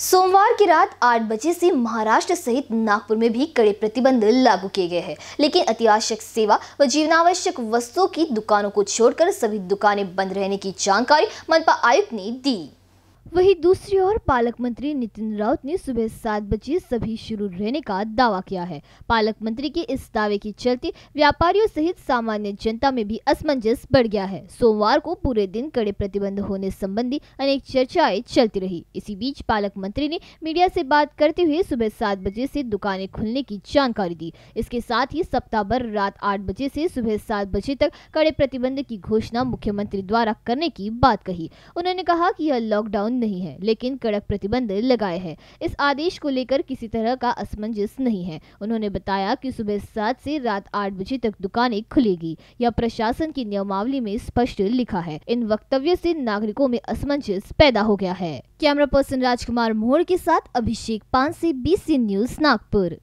सोमवार की रात आठ बजे से महाराष्ट्र सहित नागपुर में भी कड़े प्रतिबंध लागू किए गए हैं लेकिन अतिआवश्यक सेवा व जीवनावश्यक वस्तुओं की दुकानों को छोड़कर सभी दुकानें बंद रहने की जानकारी मनपा आयुक्त ने दी वहीं दूसरी ओर पालक मंत्री नितिन राउत ने सुबह सात बजे सभी शुरू रहने का दावा किया है पालक मंत्री के इस दावे के चलते व्यापारियों सहित सामान्य जनता में भी असमंजस बढ़ गया है सोमवार को पूरे दिन कड़े प्रतिबंध होने संबंधी अनेक चर्चाएं चलती रही इसी बीच पालक मंत्री ने मीडिया से बात करते हुए सुबह सात बजे से दुकानें खुलने की जानकारी दी इसके साथ ही सप्ताह भर रात आठ बजे से सुबह सात बजे तक कड़े प्रतिबंध की घोषणा मुख्यमंत्री द्वारा करने की बात कही उन्होंने कहा कि यह लॉकडाउन नहीं है लेकिन कड़क प्रतिबंध लगाए हैं इस आदेश को लेकर किसी तरह का असमंजस नहीं है उन्होंने बताया कि सुबह सात से रात आठ बजे तक दुकानें खुलेगी यह प्रशासन की नियमावली में स्पष्ट लिखा है इन वक्तव्य से नागरिकों में असमंजस पैदा हो गया है कैमरा पर्सन राजकुमार मोहर के साथ अभिषेक पांसे बीस न्यूज नागपुर